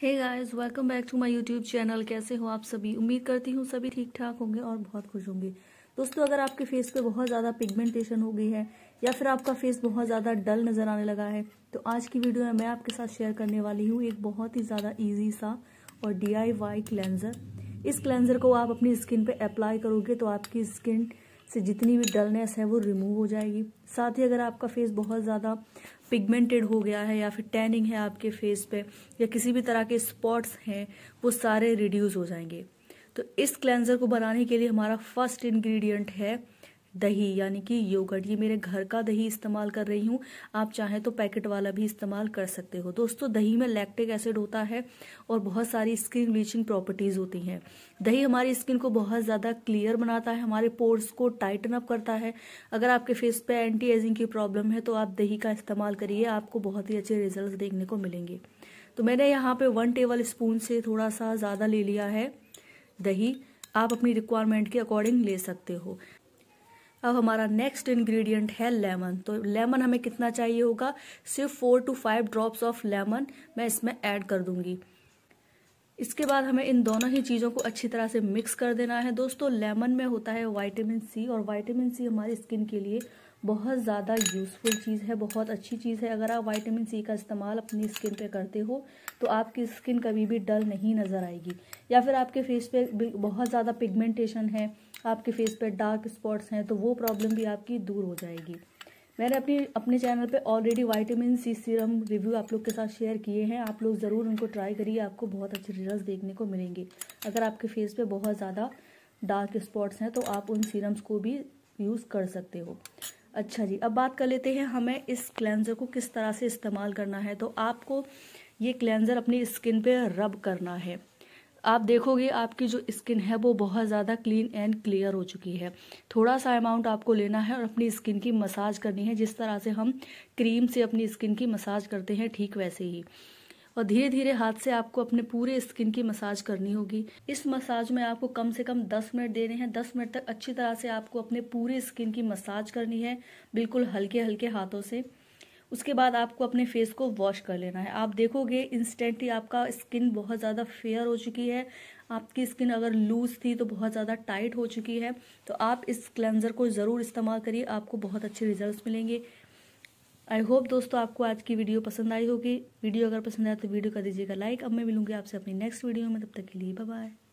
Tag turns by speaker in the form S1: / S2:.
S1: hey guys welcome back to my YouTube channel कैसे हो आप सभी उम्मीद करती हूँ सभी ठीक ठाक होंगे और बहुत खुश होंगे दोस्तों अगर आपके फेस पे बहुत ज़्यादा पिगमेंटेशन हो गई है या फिर आपका फेस बहुत ज़्यादा डल नज़र आने लगा है तो आज की वीडियो में मैं आपके साथ शेयर करने वाली हूँ एक बहुत ही ज़्यादा ईजी सा और डी क्लेंजर इस क्लेंजर को आप अपनी स्किन पर अप्लाई करोगे तो आपकी स्किन से जितनी भी डलनेस है वो रिमूव हो जाएगी साथ ही अगर आपका फेस बहुत ज़्यादा पिगमेंटेड हो गया है या फिर टैनिंग है आपके फेस पे या किसी भी तरह के स्पॉट्स हैं वो सारे रिड्यूस हो जाएंगे तो इस क्लेंजर को बनाने के लिए हमारा फर्स्ट इंग्रेडिएंट है दही यानी कि योगर्ट ये मेरे घर का दही इस्तेमाल कर रही हूँ आप चाहें तो पैकेट वाला भी इस्तेमाल कर सकते हो दोस्तों दही में लैक्टिक एसिड होता है और बहुत सारी स्किन ब्लीचिंग प्रॉपर्टीज़ होती हैं दही हमारी स्किन को बहुत ज़्यादा क्लियर बनाता है हमारे पोर्स को टाइटन अप करता है अगर आपके फेस पे एंटी एजिंग की प्रॉब्लम है तो आप दही का इस्तेमाल करिए आपको बहुत ही अच्छे रिजल्ट देखने को मिलेंगे तो मैंने यहाँ पे वन टेबल स्पून से थोड़ा सा ज़्यादा ले लिया है दही आप अपनी रिक्वायरमेंट के अकॉर्डिंग ले सकते हो अब हमारा नेक्स्ट इंग्रेडिएंट है लेमन तो लेमन हमें कितना चाहिए होगा सिर्फ four two five drops of lemon मैं इसमें ऐड कर दूंगी इसके बाद हमें इन दोनों ही चीज़ों को अच्छी तरह से मिक्स कर देना है दोस्तों लेमन में होता है वाइटामिन सी और वाइटामिन सी हमारी स्किन के लिए बहुत ज़्यादा यूज़फुल चीज़ है बहुत अच्छी चीज़ है अगर आप वाइटामिन सी का इस्तेमाल अपनी स्किन पे करते हो तो आपकी स्किन कभी भी डल नहीं नज़र आएगी या फिर आपके फेस पे बहुत ज़्यादा पिगमेंटेशन है आपके फेस पर डार्क स्पॉट्स हैं तो वो प्रॉब्लम भी आपकी दूर हो जाएगी मैंने अपनी अपने चैनल पे already vitamin C serum review आप लोग के साथ शेयर किए हैं आप लोग ज़रूर उनको ट्राई करिए आपको बहुत अच्छे रिजल्ट देखने को मिलेंगे अगर आपके फेस पे बहुत ज़्यादा डार्क स्पॉट्स हैं तो आप उन सीरम्स को भी यूज़ कर सकते हो अच्छा जी अब बात कर लेते हैं हमें इस क्लेंज़र को किस तरह से इस्तेमाल करना है तो आपको ये क्लेंज़र अपनी स्किन पे रब करना है आप देखोगे आपकी जो स्किन है वो बहुत ज़्यादा क्लीन एंड क्लियर हो चुकी है थोड़ा सा अमाउंट आपको लेना है और अपनी स्किन की मसाज करनी है जिस तरह से हम क्रीम से अपनी स्किन की मसाज करते हैं ठीक वैसे ही और धीरे धीरे हाथ से आपको अपने पूरे स्किन की मसाज करनी होगी इस मसाज में आपको कम से कम 10 मिनट देने हैं 10 मिनट तक अच्छी तरह से आपको अपने पूरे स्किन की मसाज करनी है बिल्कुल हल्के हल्के हाथों से उसके बाद आपको अपने फेस को वॉश कर लेना है आप देखोगे इंस्टेंटली आपका स्किन बहुत ज़्यादा फेयर हो चुकी है आपकी स्किन अगर लूज थी तो बहुत ज़्यादा टाइट हो चुकी है तो आप इस क्लेंज़र को ज़रूर इस्तेमाल करिए आपको बहुत अच्छे रिजल्ट मिलेंगे आई होप दोस्तों आपको आज की वीडियो पसंद आई होगी वीडियो अगर पसंद आए तो वीडियो कर दीजिएगा लाइक अब मैं मिलूंगी आपसे अपनी नेक्स्ट वीडियो में तब तक के लिए बाय